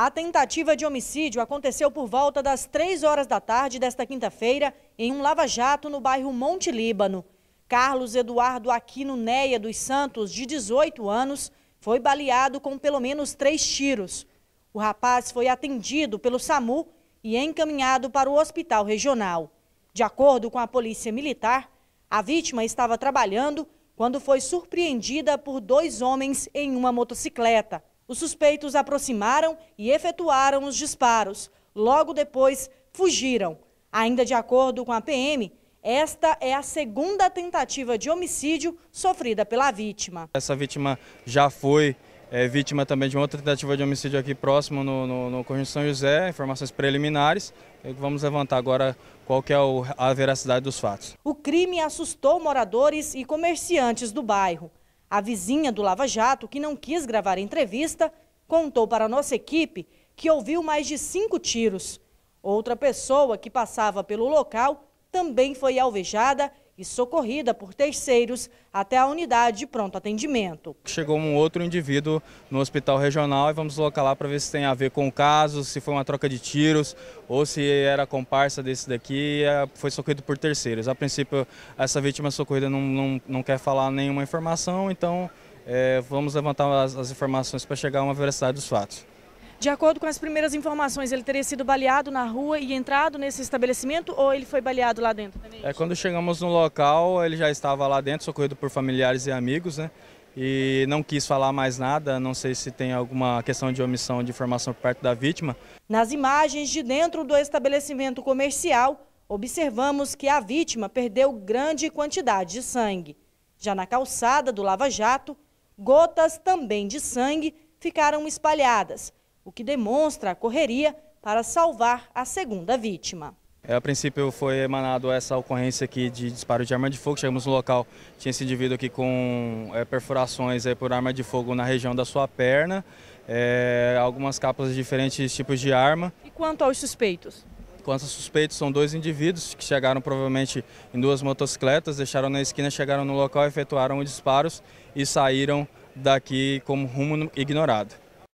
A tentativa de homicídio aconteceu por volta das 3 horas da tarde desta quinta-feira em um lava-jato no bairro Monte Líbano. Carlos Eduardo Aquino Neia dos Santos, de 18 anos, foi baleado com pelo menos três tiros. O rapaz foi atendido pelo SAMU e encaminhado para o hospital regional. De acordo com a polícia militar, a vítima estava trabalhando quando foi surpreendida por dois homens em uma motocicleta. Os suspeitos aproximaram e efetuaram os disparos. Logo depois, fugiram. Ainda de acordo com a PM, esta é a segunda tentativa de homicídio sofrida pela vítima. Essa vítima já foi é, vítima também de uma outra tentativa de homicídio aqui próximo no, no, no Conjunto São José, informações preliminares. É vamos levantar agora qual que é o, a veracidade dos fatos. O crime assustou moradores e comerciantes do bairro. A vizinha do Lava Jato, que não quis gravar entrevista, contou para nossa equipe que ouviu mais de cinco tiros. Outra pessoa que passava pelo local também foi alvejada e socorrida por terceiros até a unidade de pronto atendimento. Chegou um outro indivíduo no hospital regional e vamos localar lá para ver se tem a ver com o caso, se foi uma troca de tiros ou se era comparsa desse daqui é, foi socorrido por terceiros. A princípio, essa vítima socorrida não, não, não quer falar nenhuma informação, então é, vamos levantar as, as informações para chegar a uma veracidade dos fatos. De acordo com as primeiras informações, ele teria sido baleado na rua e entrado nesse estabelecimento ou ele foi baleado lá dentro? É, quando chegamos no local, ele já estava lá dentro, socorrido por familiares e amigos, né? E não quis falar mais nada, não sei se tem alguma questão de omissão de informação por parte da vítima. Nas imagens de dentro do estabelecimento comercial, observamos que a vítima perdeu grande quantidade de sangue. Já na calçada do Lava Jato, gotas também de sangue ficaram espalhadas, o que demonstra a correria para salvar a segunda vítima. É, a princípio foi emanado essa ocorrência aqui de disparo de arma de fogo. Chegamos no local, tinha esse indivíduo aqui com é, perfurações é, por arma de fogo na região da sua perna, é, algumas cápsulas de diferentes tipos de arma. E quanto aos suspeitos? Quanto aos suspeitos, são dois indivíduos que chegaram provavelmente em duas motocicletas, deixaram na esquina, chegaram no local, efetuaram os disparos e saíram daqui como rumo ignorado.